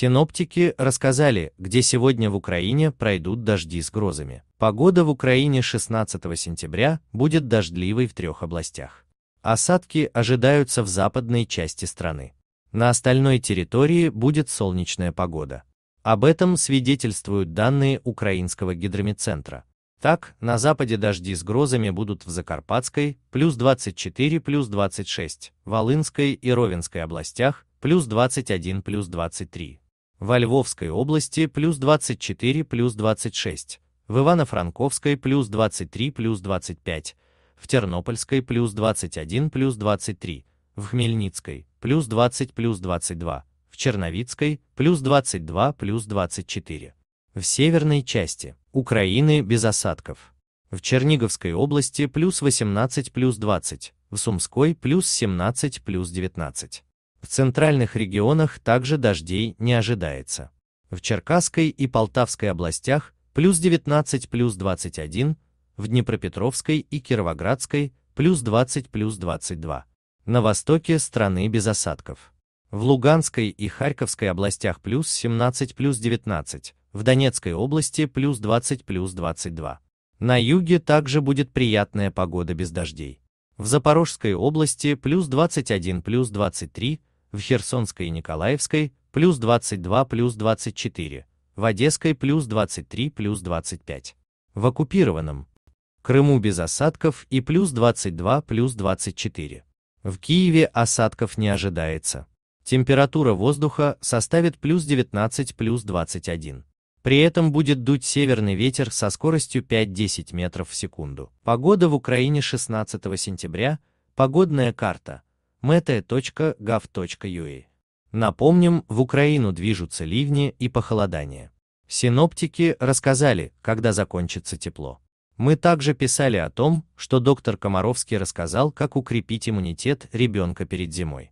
Синоптики рассказали, где сегодня в Украине пройдут дожди с грозами. Погода в Украине 16 сентября будет дождливой в трех областях. Осадки ожидаются в западной части страны. На остальной территории будет солнечная погода. Об этом свидетельствуют данные Украинского гидромедцентра. Так, на западе дожди с грозами будут в Закарпатской, плюс 24, плюс 26, Волынской и Ровенской областях, плюс 21, плюс 23, во Львовской области плюс 24 плюс 26, в Ивано-Франковской плюс 23 плюс 25, в Тернопольской плюс 21 плюс 23, в Хмельницкой плюс 20 плюс 22, в Черновицкой плюс 22 плюс 24. В северной части Украины без осадков. В Черниговской области плюс 18 плюс 20, в Сумской плюс 17 плюс 19. В центральных регионах также дождей не ожидается. В Черкасской и Полтавской областях плюс 19 плюс 21, в Днепропетровской и Кировоградской плюс 20 плюс 22. На востоке страны без осадков. В Луганской и Харьковской областях плюс 17 плюс 19, в Донецкой области плюс 20 плюс 22. На юге также будет приятная погода без дождей. В Запорожской области плюс 21 плюс 23, в Херсонской и Николаевской плюс 22 плюс 24, в Одесской плюс 23 плюс 25. В оккупированном Крыму без осадков и плюс 22 плюс 24. В Киеве осадков не ожидается. Температура воздуха составит плюс 19 плюс 21. При этом будет дуть северный ветер со скоростью 5-10 метров в секунду. Погода в Украине 16 сентября. Погодная карта meta.gov.ua. Напомним, в Украину движутся ливни и похолодание. Синоптики рассказали, когда закончится тепло. Мы также писали о том, что доктор Комаровский рассказал, как укрепить иммунитет ребенка перед зимой.